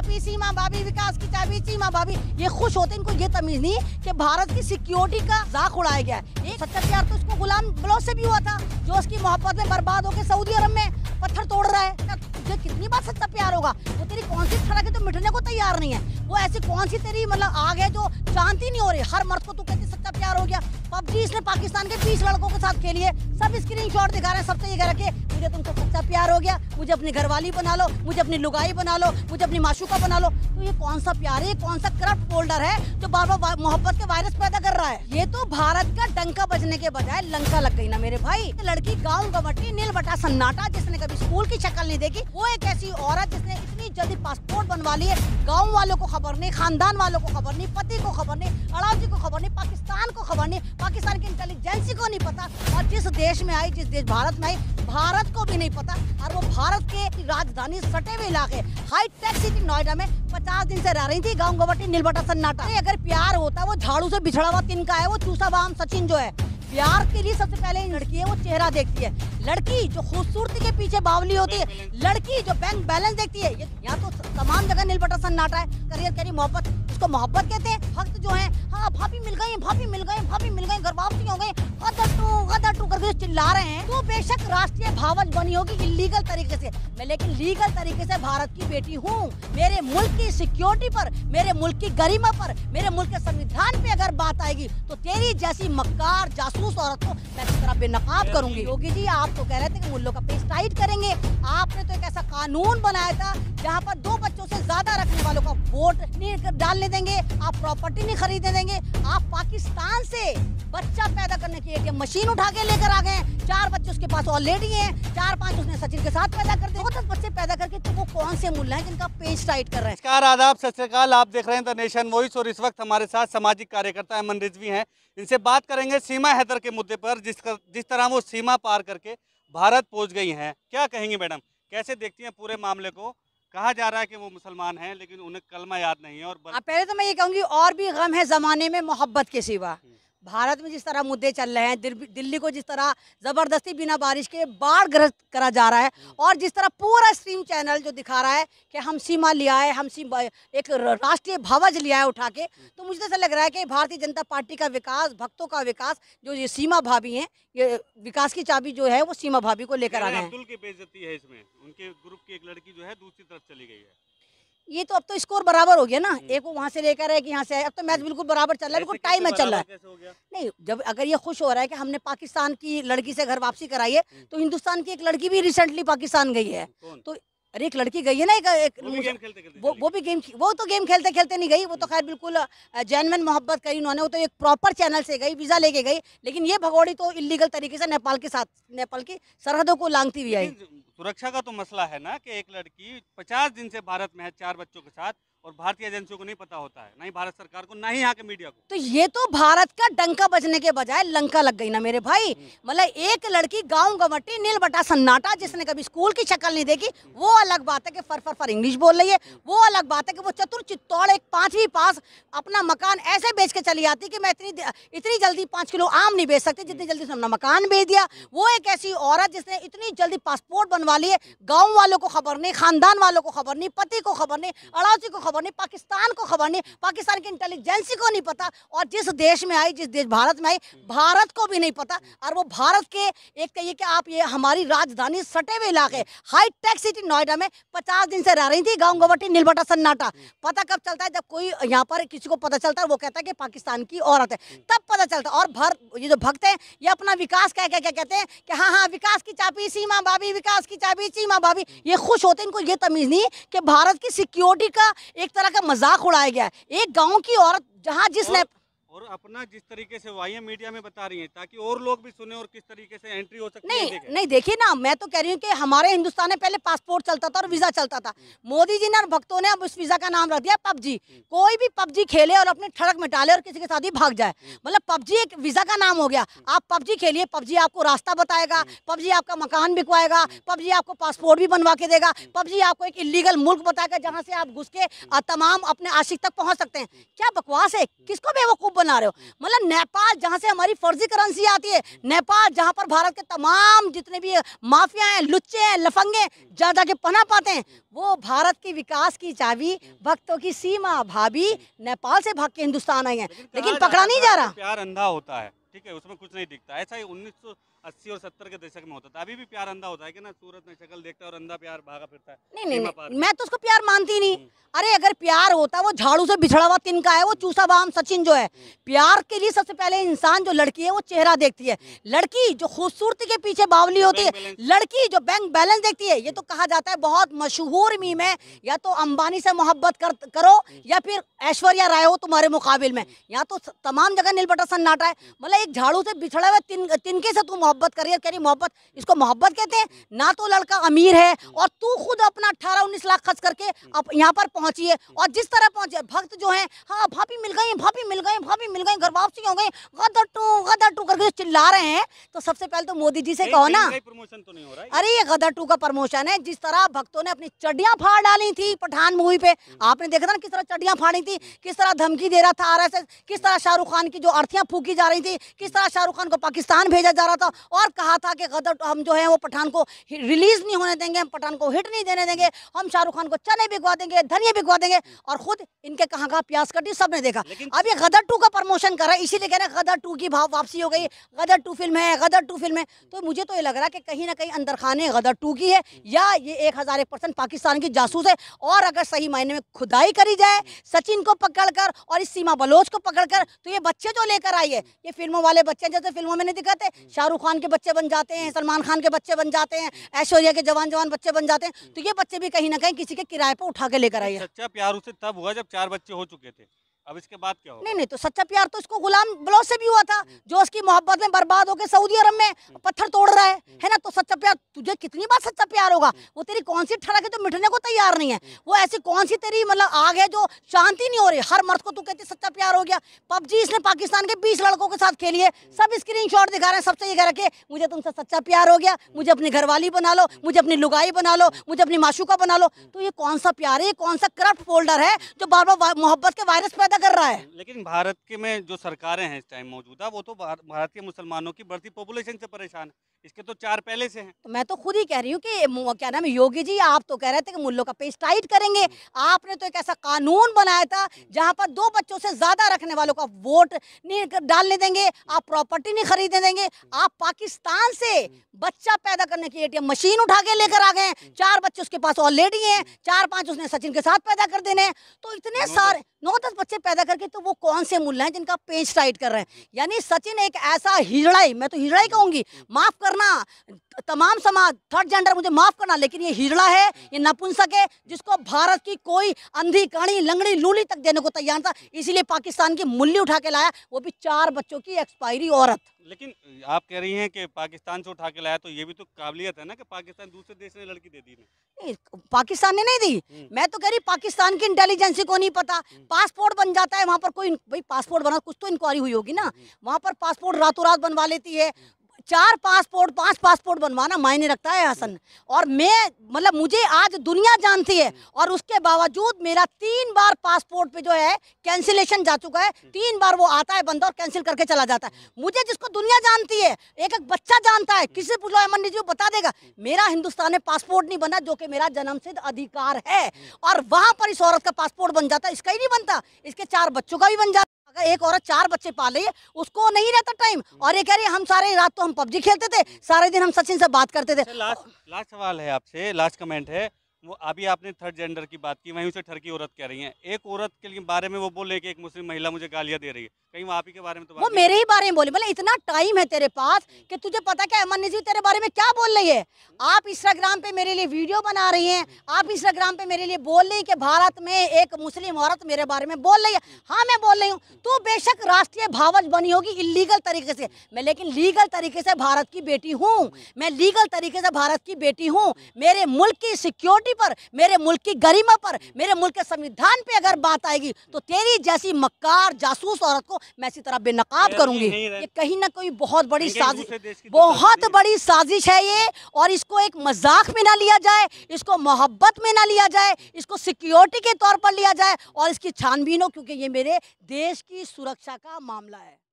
चाबी सीमा भाभी विकास की चाबी सीमा भाभी ये खुश होते इनको ये तमीज नहीं कि भारत की सिक्योरिटी का जाक उड़ाया गया एक सच्चा प्यार तो उसको गुलाम बलोच से भी हुआ था जो उसकी मोहब्बत में बर्बाद होकर सऊदी अरब में पत्थर तोड़ रहा है तुझे कितनी बार सच्चा प्यार होगा वो तेरी कौन सी सड़क है तो मिटने को तैयार नहीं है वो ऐसी कौन सी तेरी मतलब आग है जो शांति नहीं हो रही हर मर्द को तू कहती सच्चा प्यार हो गया पबजी इसने पाकिस्तान के बीस लड़कों के साथ खेली है सब स्क्रीन दिखा रहे हैं सबसे तो ये कह रखे मुझे तुमसे सच्चा प्यार हो गया मुझे अपनी घरवाली बना लो मुझे अपनी लुगाई बना लो मुझे अपनी माशूका बना लो तो ये कौन सा प्यार है कौन सा करप्ट फोल्डर है जो बार बार मोहब्बत के वायरस पैदा कर रहा है ये तो भारत का डंका बजने के बजाय लंका लग गई ना मेरे भाई लड़की गाँव गवटी नील बटा सन्नाटा जिसने कभी स्कूल की शक्ल नहीं देखी वो एक ऐसी औरत जिसने इतनी जल्दी पासपोर्ट बनवा ली है गाँव वालों को खबर नहीं खानदान वालों को खबर नहीं पति को खबर नहीं अड़ावजी को खबर नहीं पाकिस्तान को खबर नहीं पाकिस्तान की इंटेलिजेंसी को नहीं पता और जिस देश में आई जिस देश भारत में आई भारत को भी नहीं पता और वो भारत के राजधानी सटे हुए इलाके हाई टेक सिटी नोएडा में पचास दिन से रह रही थी गाँव गोवटी निलबटा सन्नाटा अगर प्यार होता वो झाड़ू से बिछड़ा हुआ तिनका है वो चूसा वाम सचिन जो है प्यार के लिए सबसे पहले लड़की है वो चेहरा देखती है लड़की जो खूबसूरती के पीछे बावली होती है लड़की जो बैंक बैलेंस देखती है यहाँ तो तमाम जगह नीलपटा सन्नाटा है करियर करी मोहब्बत उसको मोहब्बत कहते हैं भक्त जो है भाभी हाँ, मिल गई भाभी मिल गई भाभी मिल गई घर वापसी हो गई करके चिल्ला रहे हैं तो बेशक राष्ट्रीय भावच बनी होगी इलीगल तरीके से मैं लेकिन लीगल तरीके से भारत की बेटी हूँ मेरे मुल्क की सिक्योरिटी पर मेरे मुल्क की गरिमा पर मेरे मुल्क के संविधान पे अगर बात आएगी तो तेरी जैसी मक्कार जासूस औरत को मैं इस तरह बेनकाब करूंगी योगी जी आप तो कह रहे थे कि मुल्लों का पेश टाइट करेंगे आपने तो एक ऐसा कानून बनाया था जहाँ पर दो बच्चों से ज्यादा रखने वालों का वोट नहीं डालने देंगे आप प्रॉपर्टी नहीं खरीदने देंगे करेंगे आप पाकिस्तान से बच्चा पैदा करने की एटीएम मशीन उठा के लेकर आ गए चार बच्चे उसके पास ऑलरेडी हैं चार पांच उसने सचिन के साथ पैदा कर दिए दस बच्चे पैदा करके तो वो कौन से मुल्ला है जिनका पेज टाइट कर रहे हैं नमस्कार आदाब सत्यकाल आप देख रहे हैं द नेशन वॉइस और इस वक्त हमारे साथ सामाजिक कार्यकर्ता अमन रिजवी है इनसे बात करेंगे सीमा हैदर के मुद्दे पर जिस जिस तरह वो सीमा पार करके भारत पहुंच गई हैं क्या कहेंगी मैडम कैसे देखती हैं पूरे मामले को कहा जा रहा है कि वो मुसलमान हैं लेकिन उन्हें कलमा याद नहीं है और हाँ, पहले तो मैं ये कहूँगी और भी गम है ज़माने में मोहब्बत के सिवा भारत में जिस तरह मुद्दे चल रहे हैं दिल्ली को जिस तरह ज़बरदस्ती बिना बारिश के बाढ़ ग्रस्त करा जा रहा है हम्म। और जिस तरह पूरा स्ट्रीम चैनल जो दिखा रहा है कि हम सीमा ले आए हम सीमा एक राष्ट्रीय भावज ले आए उठा के हम्म। तो मुझे तो ऐसा लग रहा है कि भारतीय जनता पार्टी का विकास भक्तों का विकास जो ये सीमा भाभी हैं ये विकास की चाबी जो है वो सीमा भाभी को लेकर आ रहे हैं है इसमें उनके ग्रुप की एक लड़की जो है दूसरी तरफ चली गई है ये तो अब तो स्कोर बराबर हो गया ना हम्म। एक वो वहाँ से लेकर है कि यहाँ से अब तो मैच हम्म। बिल्कुल बराबर चल रहा है बिल्कुल टाइम में चल रहा है नहीं जब अगर ये खुश हो रहा है कि हमने पाकिस्तान की लड़की से घर वापसी कराई है हम्म। तो हिंदुस्तान की एक लड़की भी रिसेंटली पाकिस्तान गई है तो अरे एक लड़की गई है ना एक, एक वो भी गेम खेलते खेलते वो, वो भी गेम वो तो गेम खेलते खेलते नहीं गई वो तो खैर बिल्कुल जैनमन मोहब्बत करी उन्होंने वो तो एक प्रॉपर चैनल से गई वीज़ा लेके गई लेकिन ये भगौड़ी तो इलीगल तरीके से नेपाल के साथ नेपाल की सरहदों को लांगती हुई आई सुरक्षा का तो मसला है ना कि एक लड़की पचास दिन से भारत में है चार बच्चों के साथ और भारतीय एजेंसियों को नहीं पता होता है ना ही भारत सरकार को ना ही यहाँ के मीडिया को तो ये तो भारत का डंका बजने के बजाय लंका लग गई ना मेरे भाई हम्म। मतलब एक लड़की गांव गवटी नील बटा सन्नाटा जिसने कभी स्कूल की शक्ल नहीं देखी वो अलग बात है कि फर फर फर इंग्लिश बोल रही है हम्म। वो अलग बात है कि वो चतुर चित्तौड़ एक पांचवी पास अपना मकान ऐसे बेच के चली आती कि मैं इतनी इतनी जल्दी पाँच किलो आम नहीं बेच सकती जितनी जल्दी अपना मकान बेच दिया हम्म। वो एक ऐसी औरत जिसने इतनी जल्दी पासपोर्ट बनवा लिए गाँव वालों को खबर नहीं खानदान वालों को खबर नहीं पति को खबर नहीं अड़ोसी को खबर नहीं पाकिस्तान को खबर नहीं पाकिस्तान की इंटेलिजेंसी को नहीं पता और जिस देश में आई जिस देश भारत में आई भारत को भी नहीं पता और वो भारत के एक कहिए तो कि आप ये हमारी राजधानी सटे हुए इलाके हाई टेक सिटी नोएडा में पचास दिन से रह रही थी गाँव गवटी नीलबटा सन्नाटा पता कब चलता है जब कोई यहाँ पर किसी को पता चलता है वो कहता है कि पाकिस्तान की औरत है तब पता चलता और भारत ये जो भक्त हैं ये अपना विकास कह क्या क्या कहते हैं कि हाँ हाँ विकास की चापी सीमा भाभी विकास की चापी सीमा भाभी ये खुश होते हैं इनको ये तमीज़ नहीं कि भारत की सिक्योरिटी का एक तरह का मजाक उड़ाया गया है एक गांव की औरत जहां जिसने और अपना जिस तरीके से वाई मीडिया में बता रही हैं ताकि और लोग भी सुने और किस तरीके से एंट्री हो सके नहीं, है नहीं देखिए ना मैं तो कह रही हूँ कि हमारे हिंदुस्तान में पहले पासपोर्ट चलता था और वीजा चलता था हम्म। मोदी जी ने और भक्तों ने अब उस वीजा का नाम रख दिया पबजी हम्म। कोई भी पबजी खेले और अपने ठड़क में और किसी के साथ ही भाग जाए हम्म। मतलब पबजी एक वीजा का नाम हो गया आप पबजी खेलिए पबजी आपको रास्ता बताएगा पबजी आपका मकान बिकवाएगा पबजी आपको पासपोर्ट भी बनवा के देगा पबजी आपको एक इलीगल मुल्क बताएगा जहाँ से आप घुस के तमाम अपने आशिक तक पहुँच सकते हैं क्या बकवास है किसको बेवकूफ़ बना रहे हो मतलब नेपाल जहाँ से हमारी फर्जी करेंसी आती है नेपाल जहाँ पर भारत के तमाम जितने भी माफिया हैं लुच्चे हैं लफंगे ज्यादा के पना पाते हैं वो भारत के विकास की चाबी भक्तों की सीमा भाभी नेपाल से भाग के हिंदुस्तान आई है लेकिन पकड़ा नहीं जा रहा प्यार अंधा होता है ठीक है उसमें कुछ नहीं दिखता ऐसा ही उन्नीस अस्सी और सत्तर के दशक में होता था अभी भी प्यार अंधा होता है कि ना सूरत में शक्ल देखता है और अंधा प्यार भागा फिरता है नहीं नहीं, नहीं मैं तो उसको प्यार मानती नहीं हम्म। अरे अगर प्यार होता वो झाड़ू से बिछड़ा हुआ तिनका है वो चूसा वाम सचिन जो है हम्म। प्यार के लिए सबसे पहले इंसान जो लड़की है वो चेहरा देखती है हम्म। लड़की जो खूबसूरती के पीछे बावली होती है लड़की जो बैंक बैलेंस देखती है ये तो कहा जाता है बहुत मशहूर मीम है या तो अंबानी से मोहब्बत कर करो या फिर ऐश्वर्या राय हो तुम्हारे मुकाबले में यहाँ तो तमाम जगह नीलपटा सन्नाटा है मतलब एक झाड़ू से बिछड़ा हुआ तिनके से तुम मोहब्बत कर रही है कह रही मोहब्बत इसको मोहब्बत कहते हैं ना तो लड़का अमीर है और तू खुद अपना अट्ठारह उन्नीस लाख खर्च करके अब यहाँ पर पहुंची है और जिस तरह पहुंचे भक्त जो है हाँ भाभी मिल गई भाभी मिल गई भाभी मिल गई घर वापसी हो गई गदर टू गदर टू करके चिल्ला रहे हैं तो सबसे पहले तो मोदी जी से कहो ना प्रमोशन तो नहीं हो रहा अरे ये गदर टू का प्रमोशन है जिस तरह भक्तों ने अपनी चड्डियाँ फाड़ डाली थी पठान मूवी पे आपने देखा था ना किस तरह चड्डियाँ फाड़ी थी किस तरह धमकी दे रहा था आर किस तरह शाहरुख खान की जो अर्थियाँ फूकी जा रही थी किस तरह शाहरुख खान को पाकिस्तान भेजा जा रहा था और कहा था कि गदर हम जो है वो पठान को रिलीज़ नहीं होने देंगे हम पठान को हिट नहीं देने देंगे हम शाहरुख खान को चने भिगवा देंगे धनिया भिगवा देंगे और खुद इनके कहाँ कहाँ प्यास कटी सब ने देखा अब ये गदर टू का प्रमोशन कर रहा है इसीलिए कह रहे हैं गदर टू की भाव वापसी हो गई गदर टू फिल्म है गदर टू फिल्म है तो मुझे तो ये लग रहा है कि कहीं ना कहीं अंदर खाने गदर टू की है या ये एक हज़ार एक परसेंट पाकिस्तान की जासूस है और अगर सही मायने में खुदाई करी जाए सचिन को पकड़कर और इस सीमा बलोच को पकड़कर तो ये बच्चे जो लेकर आई है ये फिल्मों वाले बच्चे जैसे फिल्मों में नहीं दिखाते शाहरुख खान जवान के बच्चे बन जाते हैं सलमान खान के बच्चे बन जाते हैं ऐश्वर्या के जवान जवान बच्चे बन जाते हैं तो ये बच्चे भी कहीं ना कहीं किसी के किराए पर उठा के लेकर आई है सच्चा प्यार उसे तब हुआ जब चार बच्चे हो चुके थे अब इसके बाद क्या होगा? नहीं नहीं तो सच्चा प्यार तो इसको गुलाम बलौज से भी हुआ था हम्म। जो उसकी मोहब्बत में बर्बाद होकर सऊदी अरब में हम्म। पत्थर तोड़ रहा है हम्म। है ना तो सच्चा प्यार तुझे कितनी बार सच्चा प्यार होगा वो तेरी कौन सी ठड़क है जो तो मिटने को तैयार नहीं है वो ऐसी कौन सी तेरी मतलब आग है जो शांति नहीं हो रही हर मर्द को तू कहती सच्चा प्यार हो गया पबजी इसने पाकिस्तान के बीस लड़कों के साथ खेली है सब स्क्रीन दिखा रहे हैं सबसे ये कह रखे मुझे तुमसे सच्चा प्यार हो गया मुझे अपनी घरवाली बना लो मुझे अपनी लुगाई बना लो मुझे अपनी माशूका बना लो तो ये कौन सा प्यार है कौन सा करप्ट फोल्डर है जो बार बार मोहब्बत के वायरस पैदा क्या कर रहा है लेकिन भारत के में जो सरकारें हैं इस टाइम मौजूदा वो तो भारत के मुसलमानों की बढ़ती पॉपुलेशन से परेशान है इसके तो चार पहले से हैं तो मैं तो खुद ही कह रही हूँ कि क्या नाम योगी जी आप तो कह रहे थे कि मुल्लों का पेज टाइट करेंगे हम्म। आपने तो एक ऐसा कानून बनाया था हम्म। जहाँ पर दो बच्चों से ज्यादा रखने वालों का वोट नहीं डालने देंगे हम्म। आप प्रॉपर्टी नहीं खरीदने देंगे आप पाकिस्तान से बच्चा पैदा करने की एटीएम मशीन उठा के लेकर आ गए चार बच्चे उसके पास ऑलरेडी है चार पांच उसने सचिन के साथ पैदा कर देने तो इतने सारे नौ दस बच्चे पैदा करके तो वो कौन से मुल्ला हैं जिनका पेंच टाइट कर रहे हैं यानी सचिन एक ऐसा हिजड़ाई मैं तो हिजड़ाई कहूँगी माफ़ करना तमाम समाज थर्ड जेंडर मुझे माफ़ करना लेकिन ये हिजड़ा है ये नपुंसक है जिसको भारत की कोई अंधी कणी लंगड़ी लूली तक देने को तैयार था इसीलिए पाकिस्तान की मूल्य उठा के लाया वो भी चार बच्चों की एक्सपायरी औरत लेकिन आप कह रही हैं कि पाकिस्तान से उठा के लाया तो ये भी तो काबिलियत है ना कि पाकिस्तान दूसरे देश ने लड़की दे दी नहीं पाकिस्तान ने नहीं दी हम्म। मैं तो कह रही पाकिस्तान की इंटेलिजेंसी को नहीं पता हम्म। पासपोर्ट बन जाता है वहाँ पर कोई भाई पासपोर्ट बना कुछ तो इंक्वायरी हुई होगी ना हम्म। वहाँ पर पासपोर्ट रातों रात बनवा लेती है चार पासपोर्ट पांच पासपोर्ट बनवाना मायने रखता है हसन और मैं मतलब मुझे आज दुनिया जानती है और उसके बावजूद मेरा तीन बार पासपोर्ट पे जो है कैंसिलेशन जा चुका है तीन बार वो आता है बंदा और कैंसिल करके चला जाता है मुझे जिसको दुनिया जानती है एक एक बच्चा जानता है किसी पूछ लो अमन जी बता देगा मेरा हिंदुस्तान में पासपोर्ट नहीं बना जो कि मेरा जन्म सिद्ध अधिकार है और वहां पर इस औरत का पासपोर्ट बन जाता है इसका ही नहीं बनता इसके चार बच्चों का भी बन जाता एक औरत चार बच्चे रही है उसको नहीं रहता टाइम हम्म। और ये कह रही हम सारे रात तो हम पबजी खेलते थे हम्म। सारे दिन हम सचिन से बात करते थे लास्ट अच्छा, लास्ट सवाल है आपसे लास्ट कमेंट है वो अभी आपने थर्ड जेंडर की बात की वहीं उसे ठरकी औरत कह रही हैं एक औरत के लिए बारे में वो बोले कि एक मुस्लिम महिला मुझे गालियां दे रही है कहीं वो आप ही के बारे में तो वो मेरे ही बारे में बोले बोले इतना टाइम है तेरे पास हम्म। कि तुझे पता क्या अमन निजी तेरे बारे में क्या बोल रही है हम्म। आप इंस्टाग्राम पे मेरे लिए वीडियो बना रही है हम्म। आप इंस्टाग्राम पे मेरे लिए बोल रही कि भारत में एक मुस्लिम औरत मेरे बारे में बोल रही है हाँ मैं बोल रही हूँ तू तो बेशक राष्ट्रीय भावच बनी होगी इलीगल तरीके से मैं लेकिन लीगल तरीके से भारत की बेटी हूँ मैं लीगल तरीके से भारत की बेटी हूँ मेरे मुल्क की सिक्योरिटी आइडेंटिटी पर मेरे मुल्क की गरिमा पर मेरे मुल्क के संविधान पे अगर बात आएगी तो तेरी जैसी मक्कार जासूस औरत को मैं इसी तरह बेनकाब करूंगी ये कहीं ना कोई बहुत बड़ी साजिश तो बहुत बड़ी साजिश है ये और इसको एक मजाक में ना लिया जाए इसको मोहब्बत में ना लिया जाए इसको सिक्योरिटी के तौर पर लिया जाए और इसकी छानबीन हो क्योंकि ये मेरे देश की सुरक्षा का मामला है